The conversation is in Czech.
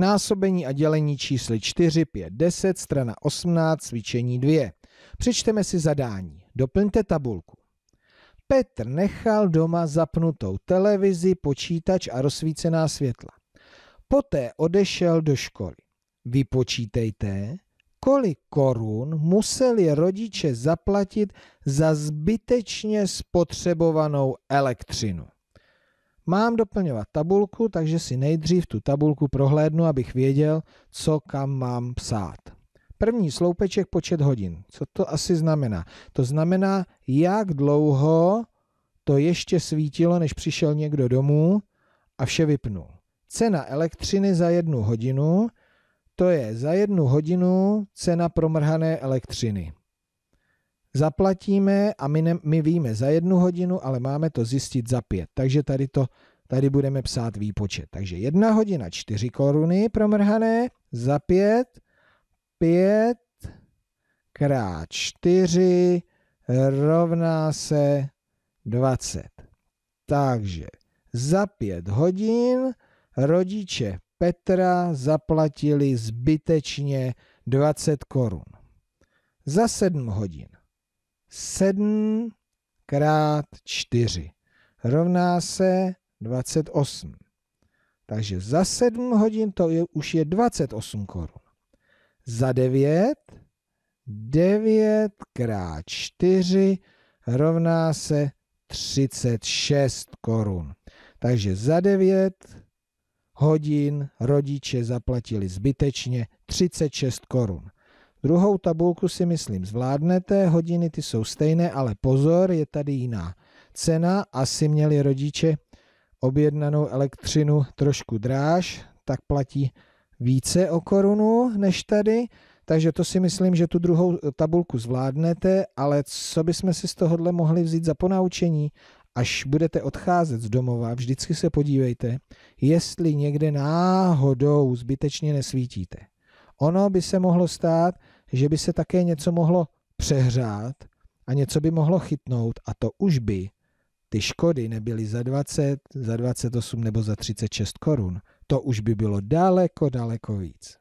násobení a dělení čísly 4, 5, 10, strana 18, cvičení 2. Přečteme si zadání. Doplňte tabulku. Petr nechal doma zapnutou televizi, počítač a rozsvícená světla. Poté odešel do školy. Vypočítejte, kolik korun museli rodiče zaplatit za zbytečně spotřebovanou elektřinu. Mám doplňovat tabulku, takže si nejdřív tu tabulku prohlédnu, abych věděl, co kam mám psát. První sloupeček počet hodin. Co to asi znamená? To znamená, jak dlouho to ještě svítilo, než přišel někdo domů a vše vypnul. Cena elektřiny za jednu hodinu, to je za jednu hodinu cena promrhané elektřiny. Zaplatíme a my, ne, my víme za jednu hodinu, ale máme to zjistit za pět. Takže tady to Tady budeme psát výpočet. Takže jedna hodina 4 koruny promrhané za 5, 5 krát 4 rovná se 20. Takže za 5 hodin rodiče Petra zaplatili zbytečně 20 korun. Za 7 hodin 7 krát 4 rovná se 28. Takže za 7 hodin to je, už je 28 korun. Za 9, 9 krát 4 rovná se 36 korun. Takže za 9 hodin rodiče zaplatili zbytečně 36 korun. Druhou tabulku si myslím zvládnete, hodiny ty jsou stejné, ale pozor, je tady jiná cena, asi měli rodiče objednanou elektřinu trošku dráž, tak platí více o korunu než tady, takže to si myslím, že tu druhou tabulku zvládnete, ale co bychom si z tohohle mohli vzít za ponaučení? Až budete odcházet z domova, vždycky se podívejte, jestli někde náhodou zbytečně nesvítíte. Ono by se mohlo stát, že by se také něco mohlo přehřát a něco by mohlo chytnout a to už by ty škody nebyly za 20, za 28 nebo za 36 korun. To už by bylo daleko, daleko víc.